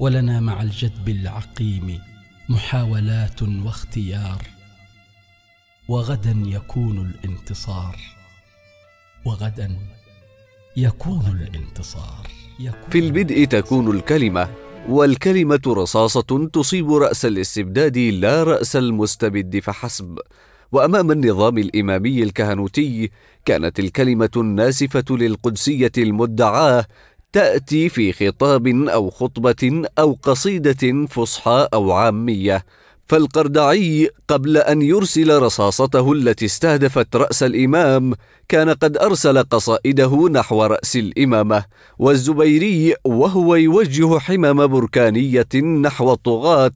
ولنا مع الجدب العقيم محاولات واختيار وغدا يكون الانتصار وغدا يكون الانتصار في البدء تكون الكلمه والكلمه رصاصه تصيب راس الاستبداد لا راس المستبد فحسب وامام النظام الامامي الكهنوتي كانت الكلمه الناسفه للقدسيه المدعاه تاتي في خطاب او خطبه او قصيده فصحى او عاميه فالقردعي قبل ان يرسل رصاصته التي استهدفت راس الامام كان قد ارسل قصائده نحو راس الامامه والزبيري وهو يوجه حمم بركانيه نحو الطغاه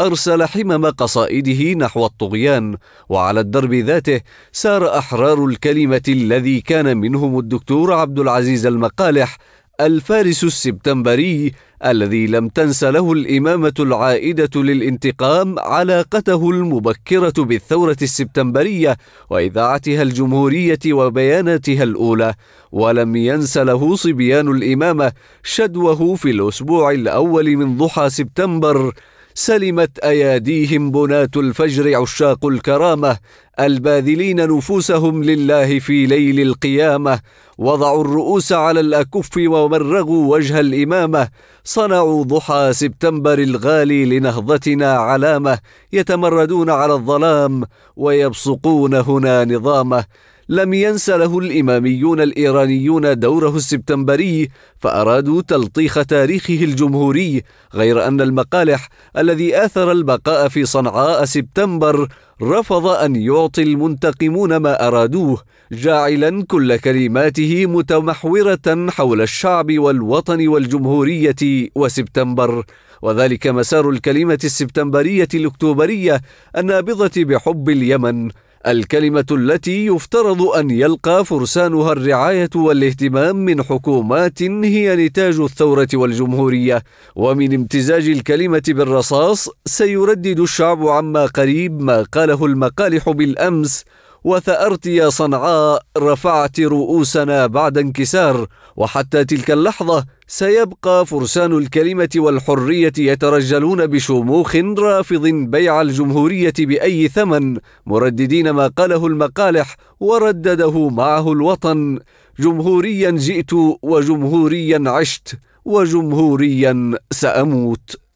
ارسل حمم قصائده نحو الطغيان وعلى الدرب ذاته سار احرار الكلمه الذي كان منهم الدكتور عبد العزيز المقالح الفارس السبتمبري الذي لم تنس له الإمامة العائدة للانتقام علاقته المبكرة بالثورة السبتمبرية وإذاعتها الجمهورية وبياناتها الأولى، ولم ينس له صبيان الإمامة شدوه في الأسبوع الأول من ضحى سبتمبر سلمت اياديهم بناه الفجر عشاق الكرامه الباذلين نفوسهم لله في ليل القيامه وضعوا الرؤوس على الاكف ومرغوا وجه الامامه صنعوا ضحى سبتمبر الغالي لنهضتنا علامه يتمردون على الظلام ويبصقون هنا نظامه لم ينس له الإماميون الإيرانيون دوره السبتمبري فأرادوا تلطيخ تاريخه الجمهوري غير أن المقالح الذي آثر البقاء في صنعاء سبتمبر رفض أن يعطي المنتقمون ما أرادوه جاعلا كل كلماته متمحورة حول الشعب والوطن والجمهورية وسبتمبر وذلك مسار الكلمة السبتمبرية الأكتوبرية النابضة بحب اليمن الكلمة التي يفترض أن يلقى فرسانها الرعاية والاهتمام من حكومات هي نتاج الثورة والجمهورية، ومن امتزاج الكلمة بالرصاص سيردد الشعب عما قريب ما قاله المقالح بالأمس وثأرت يا صنعاء رفعت رؤوسنا بعد انكسار وحتى تلك اللحظة سيبقى فرسان الكلمة والحرية يترجلون بشموخ رافض بيع الجمهورية بأي ثمن مرددين ما قاله المقالح وردده معه الوطن جمهوريا جئت وجمهوريا عشت وجمهوريا سأموت